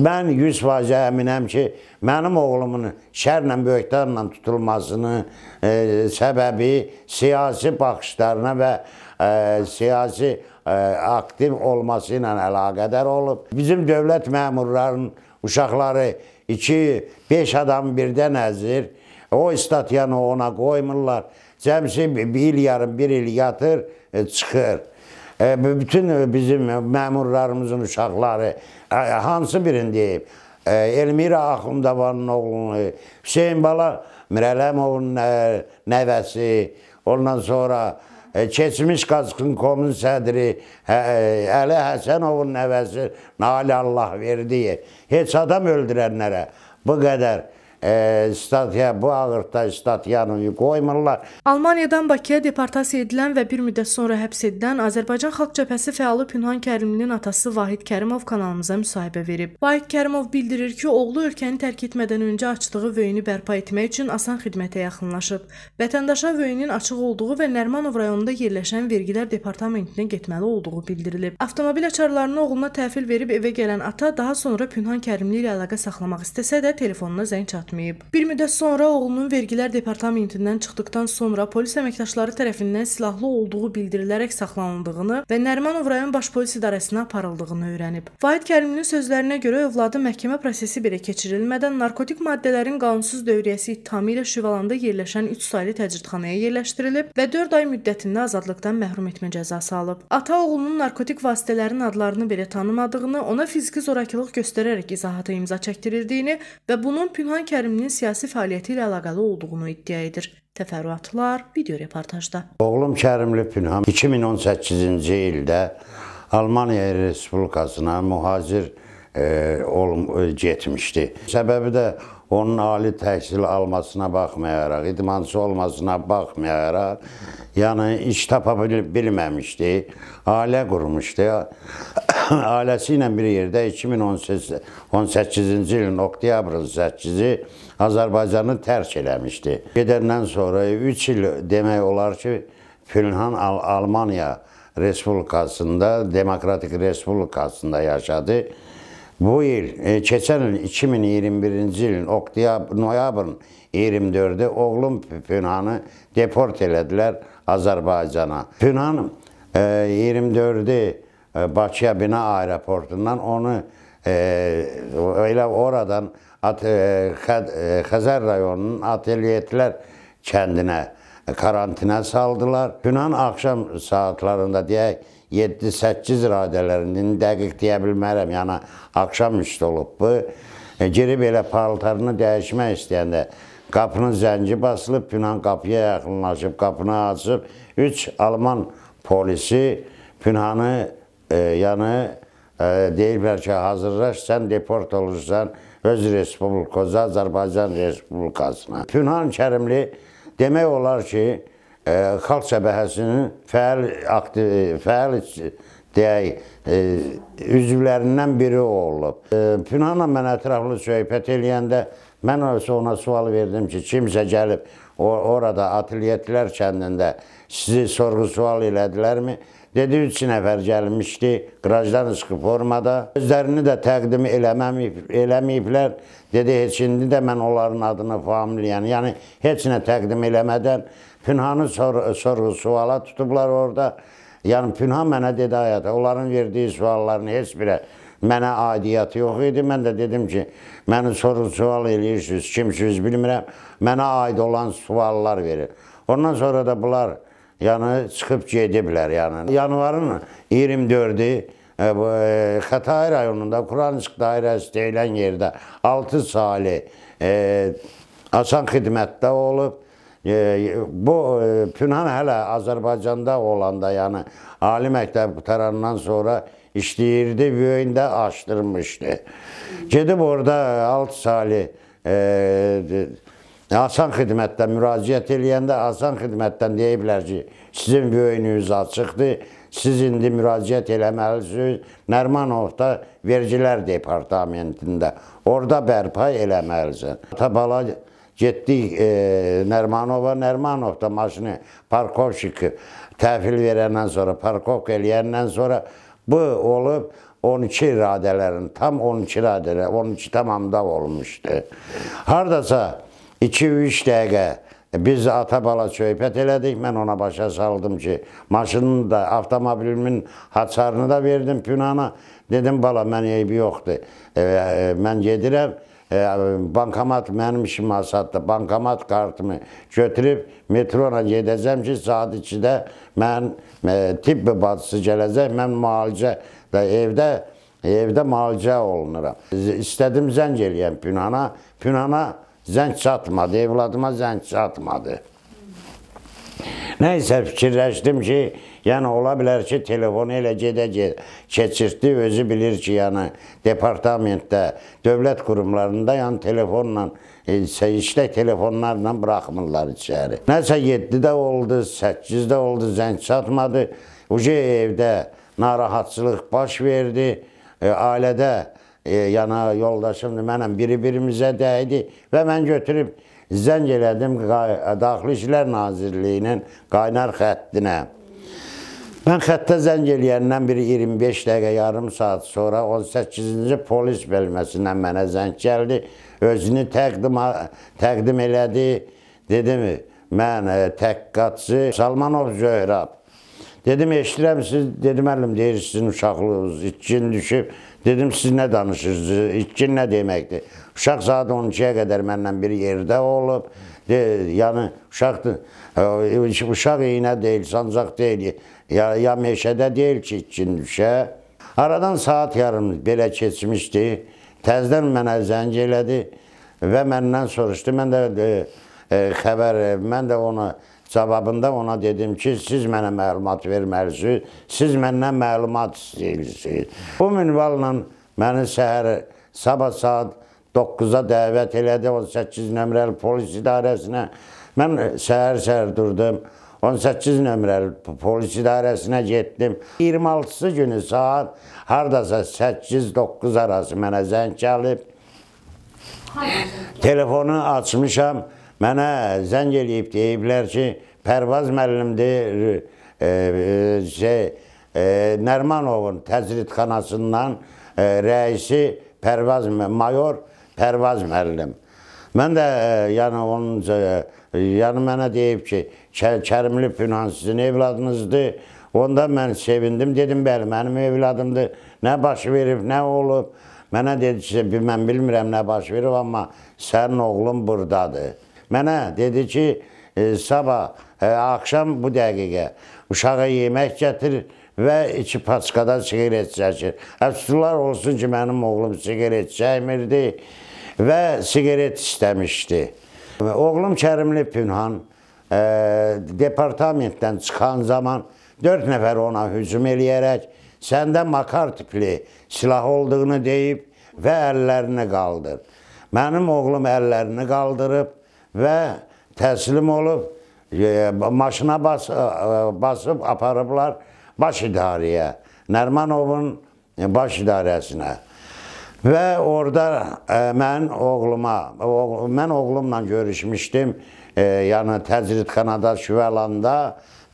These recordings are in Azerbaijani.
Mən 100% əminəm ki, mənim oğlumun şərlə, böyüklərlə tutulmasını e, səbəbi siyasi baxışlarına və e, siyasi e, aktiv olması ilə əlaqədar olub. Bizim dövlət məmurlarının uşaqları 2-5 adam birdən əzir, o istatiyanı ona qoymurlar. Cəmsi bir il yarım, bir il yatır, e, çıxır. E, bütün e, bizim məmurlarımızın uşaqları, e, hansı birini deyib? Elmira Axundavanın oğlunu, Hüseyin Bala Mirələmovun nəvəsi, ondan sonra keçmiş Qazqınkomun sədri hə, Əli Həsənovun nəvəsi Nali Allah verdiyi. Heç adam öldürənlərə bu qədər e, statiya, bu ağırda statiyanı qoymurlar. Almaniyadan Bakıya deportasiya edilən və bir müddət sonra həbs edilən Azərbaycan Xalq Cəbhəsi fəalı Pünhan Kərimlinin atası Vahid Kərimov kanalımıza müsahibə verib. Vahid Kərimov bildirir ki, oğlu ölkəni tərk etmədən öncə açdığı vöyünü bərpa etmək üçün asan xidmətə yaxınlaşıb. Vətəndaşa vöyünün açıq olduğu və Nərmanov rayonunda yerləşən vergilər departamentinə getməli olduğu bildirilib. Avtomobil açarlarını oğluna təhvil verib evə gələn ata daha sonra Pünhan Kərimli ilə əlaqə saxlamaq istəsə də telefonuna zəng çatmır etməyib. Bir müddət sonra oğlunun vergilər departamentindən çıxdıqdan sonra polis əməkdaşları tərəfindən silahlı olduğu bildirilərək saxlanıldığını və Nərimanov rayon baş polis idarəsinə aparıldığını öyrənib. Vahid Kərimlinin sözlərinə görə övladı məhkəmə prosesi belə keçirilmədən narkotik maddələrin qanunsuz dövriyyəsi ittihamı ilə Şivalanda yerləşən 3 saylı təcridxanaya yerləşdirilib və 4 ay müddətində azadlıqdan məhrum etmə cəzası alıb. Ata oğlunun narkotik vasitələrin adlarını belə tanımadığını, ona fiziki zorakılıq göstərərək izahata imza çəkdirildiyini və bunun Pünhan Kərim Kəriminin siyasi fəaliyyəti ilə əlaqəli olduğunu iddia edir. Təfərrüatlar video reportajda. Oğlum Kərim Lüpünham 2018-ci ildə Almaniya Respublikasına mühacir e, olum e, getmişdi. Səbəbi də onun ali təhsil almasına baxmayaraq, idmançı olmasına baxmayaraq, yəni iş tapa bilməmişdi, ailə qurmuşdu. ailəsi ilə bir yerdə 2018-ci ilin oktyabrın 8-i Azərbaycanı tərk eləmişdi. Gedəndən sonra 3 il demək olar ki, Pünhan Al Almaniya Respublikasında, Demokratik Respublikasında yaşadı. Bu il, e, keçən il 2021-ci ilin oktyabr, noyabrın 24-də oğlum Pünhanı deport elədilər Azərbaycana. Pünhan e, 24-də E, Bakıya bina aeroportundan onu e, elə oradan at, e, e Xəzər rayonunun ateliyetlər kəndinə karantinə saldılar. Günan axşam saatlarında deyək 7-8 radələrinin dəqiq deyə bilmərəm, yəni axşam üstü olub bu. E, girib elə paltarını dəyişmək istəyəndə qapının zəngi basılıb, Pünan qapıya yaxınlaşıb, qapını açıb. Üç alman polisi Pünanı e, yəni e, deyir bəlkə hazırlaş, sən deport olursan öz respublikoza, Azərbaycan respublikasına. Pünhan Kərimli demək olar ki, e, xalq səbəhəsinin fəal aktiv, fəal deyək, e, üzvlərindən biri olub. E, Pünhanla mən ətraflı söhbət eləyəndə mən ona sual verdim ki, kimsə gəlib o, orada Atiliyyətlər kəndində sizi sorğu-sual elədilərmi? Dedi, üç nəfər gəlmişdi, qrajdan ışıqı formada. Özlərini də təqdim eləməyib, eləməyiblər. Dedi, heç indi də mən onların adını familiyanı, yəni heç nə təqdim eləmədən Pünhanı sor sorğu suala tutublar orada. Yəni Pünhan mənə dedi həyata, onların verdiyi sualların heç birə mənə aidiyyəti yox idi. Mən də dedim ki, məni sorğu sual eləyirsiniz, kimsiniz bilmirəm. Mənə aid olan suallar verir. Ondan sonra da bunlar yəni çıxıb gediblər yəni. Yanvarın 24-ü e, e, Xətai rayonunda Kuransk dairəsi deyilən yerdə 6 sali e, asan xidmətdə olub. E, bu e, Pünhan hələ Azərbaycanda olanda, yəni ali məktəb qutarandan sonra işləyirdi, böyündə açdırmışdı. Gedib orada 6 e, sali e, Asan xidmətdən müraciət eləyəndə asan xidmətdən deyiblər ki, sizin böyünüyüz açıqdır, siz indi müraciət eləməlisiniz Nərmanovda vergilər departamentində, orada bərpa eləməlisən. Atabala getdik e, Nərmanova, Nərmanovda maşını parkovşik təhvil verəndən sonra, parkovk eləyəndən sonra bu olub 12 iradələrin, tam 12 iradələr, 12 tamamda olmuşdu. Hardasa 2-3 dəqiqə biz ata-bala söhbət elədik, mən ona başa saldım ki, maşının da, avtomobilimin haçarını da verdim Pünana. Dedim, bala, mən eybi yoxdur, e, e, mən gedirəm, e, bankomat mənim işim asaddır, bankomat kartımı götürüb metrona gedəcəm ki, saat 2-də mən e, tibbi bacısı gələcək, mən müalicə və evdə Evdə müalicə olunuram. İstədim zəng eləyəm Pünana. Pünana Zəng çatmadı, evladıma zəng çatmadı. Nəysə fikirləşdim ki, yəni ola bilər ki, telefonu elə gedə keçirtdi, özü bilir ki, yəni departamentdə, dövlət qurumlarında yəni telefonla, isə e, işlək telefonlarla buraxmırlar içəri. Nəsə 7-də oldu, 8-də oldu, zəng çatmadı. Uca evdə narahatçılıq baş verdi. E, ailədə e, yana yoldaşımdır, mənəm biri-birimizə dəydi və mən götürüb zəng elədim Daxili İşlər Nazirliyinin qaynar xəttinə. Mən xəttə zəng eləyəndən bir 25 dəqiqə, yarım saat sonra 18-ci polis bölməsindən mənə zəng gəldi. Özünü təqdim, təqdim elədi. Dedim, mən e, təqqatçı Salmanov Zöhrab. Dedim, eşidirəm siz, dedim, əlim deyir, sizin uşaqlığınız itkin düşüb. Dedim, siz nə danışırsınız, itkin nə deməkdir? Uşaq saat 12-yə qədər mənlə bir yerdə olub. De, yəni, uşaqdır, uşaq iynə deyil, sancaq deyil, ya, ya meşədə deyil ki, itkin düşə. Aradan saat yarım belə keçmişdi. Təzdən mənə zəng elədi və məndən soruşdu. Mən də e, e, xəbər, mən də ona... E, Cavabında ona dedim ki, siz mənə məlumat verməlisiniz, siz məndən məlumat istəyirsiniz. Bu minvalla məni səhər sabah saat 9-a dəvət elədi 18 nömrəli polis idarəsinə. Mən səhər-səhər durdum. 18 nömrəli polis idarəsinə getdim. 26-sı günü saat hardasa 8-9 arası mənə zəng gəlib. Telefonu açmışam. Mənə zəng eləyib deyiblər ki, Pərvaz müəllimdir, e, e şey, e, Nərmanovun təcridxanasından e, rəisi Pərvaz mayor Pərvaz müəllim. Mən də e, yəni onun e, yəni mənə deyib ki, Kərimli Pünan sizin evladınızdır. Onda mən sevindim, dedim bəli, mənim evladımdır. Nə baş verib, nə olub? Mənə dedi ki, mən bilmirəm nə baş verib, amma sənin oğlun burdadır. Mənə dedi ki, e, sabah, e, axşam bu dəqiqə uşağa yemək gətir və iki paçkadan sigaret çəkir. Əfsular olsun ki, mənim oğlum sigaret çəkmirdi və sigaret istəmişdi. Oğlum Kərimli Pünhan e, departamentdən çıxan zaman 4 nəfər ona hücum eləyərək səndə makar tipli silah olduğunu deyib və əllərini qaldır. Mənim oğlum əllərini qaldırıb və təslim olub e, maşına bas, e, basıb aparıblar baş idarəyə, Nərmanovun baş idarəsinə. Və orada e, mən oğluma, o, mən oğlumla görüşmüşdüm, e, yəni təcridxanada, Şüvəlanda.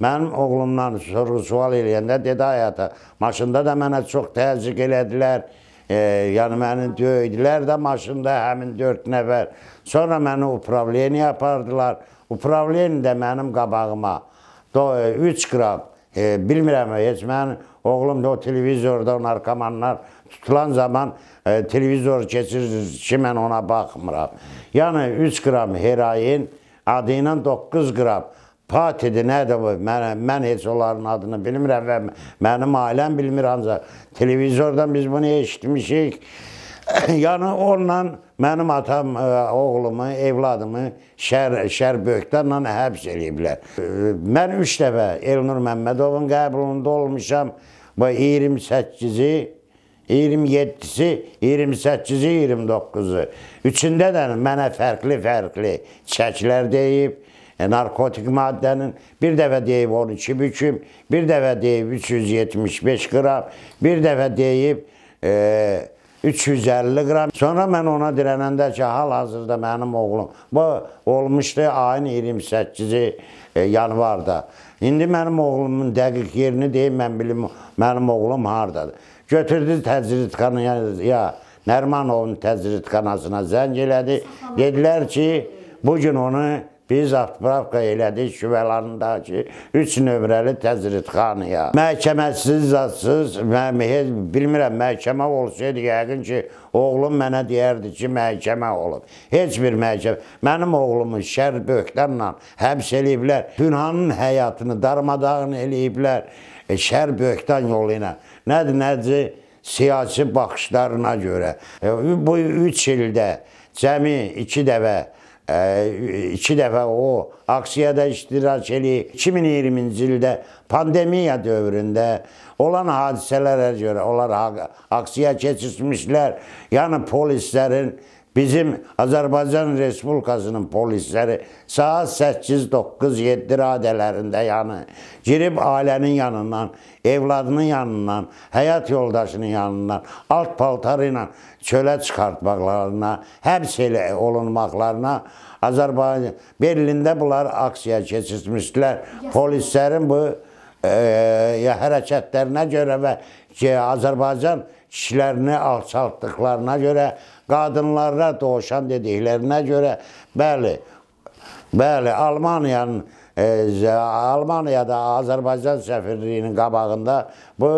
Mənim oğlumdan soru-sual eləyəndə dedi həyata, maşında da mənə çox təzyiq elədilər. E, yəni məni döydülər də maşında həmin 4 nəfər. Sonra məni upravleniyə apardılar. Upravleni də mənim qabağıma 3 e, qram e, bilmirəm heç mən oğlum da o televizorda o narkomanlar tutulan zaman e, televizor keçirir ki mən ona baxmıram. Yəni 3 qram heroin adı ilə 9 qram Patidir, nədir bu? Mən, mən heç onların adını bilmirəm və mənim ailəm bilmir, ancaq televizordan biz bunu eşitmişik. yəni onunla mənim atam, e, oğlumu, evladımı şər, şər böyüklərlə həbs eləyiblər. E, mən üç dəfə Elnur Məmmədovun qəbulunda olmuşam. Bu 28-ci 27-si, 28-ci, 29-u. Üçündə də mənə fərqli-fərqli çəklər deyib. E, narkotik maddənin bir dəfə deyib 12 büküm, bir dəfə deyib 375 qram, bir dəfə deyib e, 350 qram. Sonra mən ona dirənəndə ki, hal-hazırda mənim oğlum, bu olmuşdu ayın 28-ci e, yanvarda. İndi mənim oğlumun dəqiq yerini deyim, mən bilim, mənim oğlum hardadır. Götürdü təcridxanaya, Nərmanovun təcridxanasına zəng elədi. Dedilər ki, bugün onu Biz atpravka elədik Şüvəlandakı 3 nömrəli təzridxanaya. Məhkəməsiz, zadsız, məhz, bilmirəm, məhkəmə olsaydı yəqin ki, oğlum mənə deyərdi ki, məhkəmə olub. Heç bir məhkəmə. Mənim oğlumu şər böhtəmlə həbs eləyiblər. Günhanın həyatını darmadağın eləyiblər. E, şər böhtən yolu ilə. Nədir, nədir? Siyasi baxışlarına görə. E, bu 3 ildə cəmi 2 dəvə iki dəfə o aksiyada iştirak eləyib. 2020-ci ildə pandemiya dövründə olan hadisələrə görə onlar aksiya keçirmişlər. Yəni polislərin Bizim Azərbaycan Respublikasının polisləri saat 8-9-7 radələrində yəni girib ailənin yanından, evladının yanından, həyat yoldaşının yanından, alt paltarı ilə çölə çıxartmaqlarına, həbs elə olunmaqlarına Azərbaycan Berlində bunlar aksiya keçirmişdilər. Polislərin bu e, hərəkətlərinə görə və ki, Azərbaycan kişilərini alçaltdıqlarına görə, qadınlara doğuşan dediklərinə görə, bəli, bəli, Almaniyanın e, Almaniyada Azərbaycan səfirliyinin qabağında bu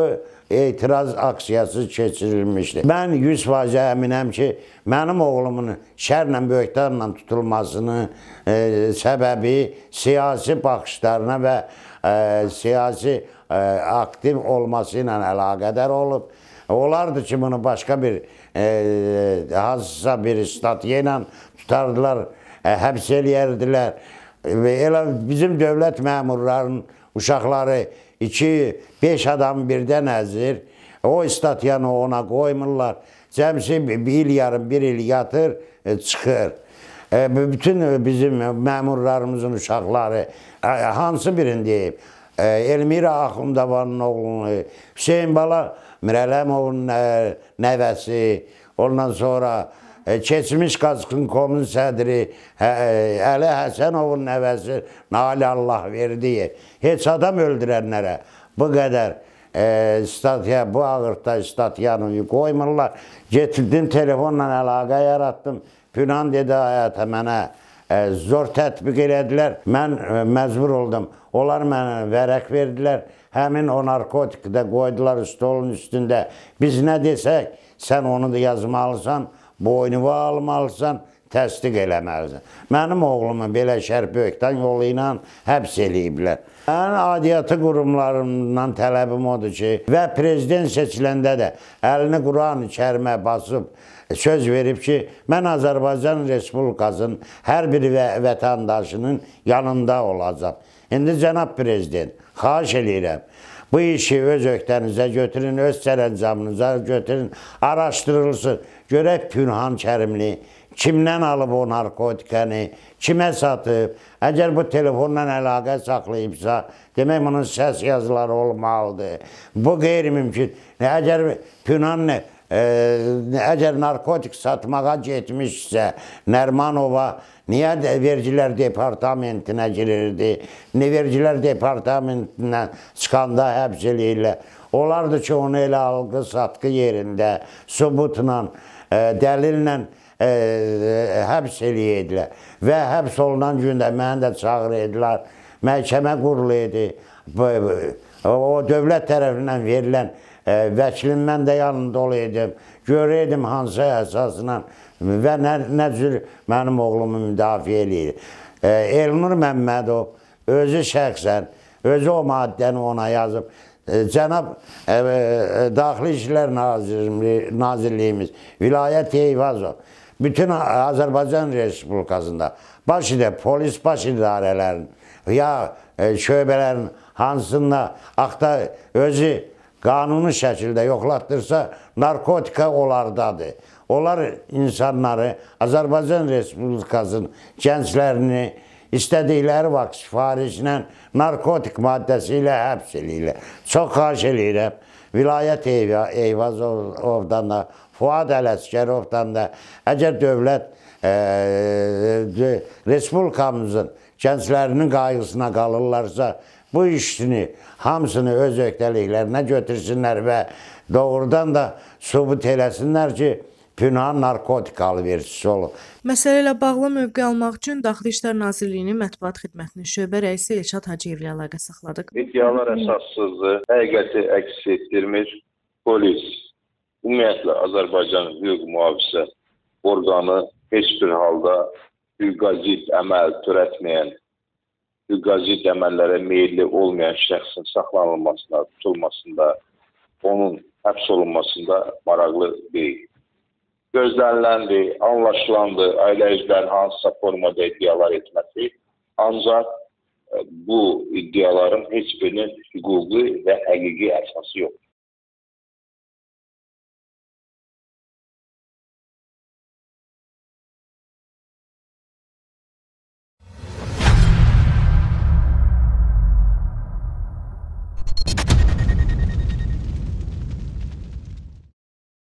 etiraz aksiyası keçirilmişdi. Mən 100% əminəm ki, mənim oğlumun şərlə böyüklərlə tutulmasını e, səbəbi siyasi baxışlarına və e, siyasi e, aktiv olması ilə əlaqədar olub. Olardı ki, bunu başqa bir, e, e hansısa bir statiya ilə tutardılar, e, həbs eləyərdilər. Və elə bizim dövlət məmurlarının uşaqları 2-5 adam birdən əzir, o statiyanı ona qoymurlar. Cəmsi bir il yarım, bir il yatır, e, çıxır. E, bütün bizim məmurlarımızın uşaqları, e, hansı birini deyib? E, Elmira Axundavanın oğlunu, Hüseyin Bala Mirələmovun nəvəsi, ondan sonra keçmiş Qazqın komun sədri hə, Əli Həsənovun nəvəsi Nali Allah verdiyi. Heç adam öldürənlərə bu qədər e, statiya, bu ağırda statiyanı qoymurlar. Getirdim telefonla əlaqə yaratdım. Filan dedi həyata mənə e, zor tətbiq elədilər. Mən e, məcbur oldum. Onlar mənə vərək verdilər həmin o narkotik də qoydular stolun üstündə. Biz nə desək, sən onu da yazmalısan, boynuva almalısan, təsdiq eləməlisən. Mənim oğlumu belə Şərbi Öktan yolu ilə həbs eləyiblər. Mən adiyyatı qurumlarından tələbim odur ki, və prezident seçiləndə də əlini Quran-ı kərimə basıb e, söz verib ki, mən Azərbaycan Respublikasının hər bir vətəndaşının yanında olacam. İndi cənab prezident, xahiş eləyirəm. Bu işi öz öhdənizə götürün, öz sərəncamınıza götürün, araşdırılsın. Görək Pünhan Kərimli kimdən alıb o narkotikanı, kimə satıb. Əgər bu telefonla əlaqə saxlayıbsa, demək bunun səs yazıları olmalıdır. Bu qeyri-mümkün. Əgər Pünhan əgər narkotik satmağa getmişsə, Nərmanova niyə də vergilər departamentinə girirdi? Nə vergilər departamentindən çıxanda həbs eləyirlər. Olardı ki, onu elə alqı satqı yerində sübutla, e, dəlillə ə, e, e, həbs eləyədilər və həbs olunan gündə məni də çağırırdılar. Məhkəmə qurulu idi. O dövlət tərəfindən verilən vəkilimdən də yanında olaydım, görəydim hansı əsasla və nə, nə cür mənim oğlumu müdafiə eləyir. Elnur Məmmədov özü şəxsən, özü o maddəni ona yazıb, Cənab ə, e, e, Daxili İşlər Nazirli, Nazirliyimiz Vilayət Eyvazov bütün Azərbaycan Respublikasında baş idə, polis baş idarələrinin ya e, şöbələrin hansında axta özü qanuni şəkildə yoxlatdırsa, narkotika onlardadır. Onlar insanları, Azərbaycan Respublikasının gənclərini istədikləri vaxt sifarişlə narkotik maddəsi ilə həbs eləyirlər. Çox xahiş eləyirəm. Vilayət Eyvazovdan da, Fuad Ələsgərovdan da, əgər dövlət e, e, e, respublikamızın gənclərinin qayğısına qalırlarsa, bu işini hamısını öz öhdəliklərinə götürsünlər və doğrudan da subut eləsinlər ki, Pünahan narkotik alverçisi olub. Məsələ ilə bağlı mövqe almaq üçün Daxili İşlər Nazirliyinin mətbuat xidmətinin şöbə rəisi Elşad Hacıyevlə əlaqə saxladıq. İddialar əsassızdır, həqiqəti əks etdirmir. Polis, ümumiyyətlə Azərbaycan hüquq mühafizə orqanı heç bir halda hüquqacid əməl törətməyən müqaziyyət əməllərə meyilli olmayan şəxsin saxlanılmasında, tutulmasında, onun həbs olunmasında maraqlı deyil. Gözləniləndi, anlaşılandı, ailə üzvlərinin hansısa formada iddialar etməsi, ancaq e, bu iddiaların heç birinin hüquqi və həqiqi əsası yoxdur.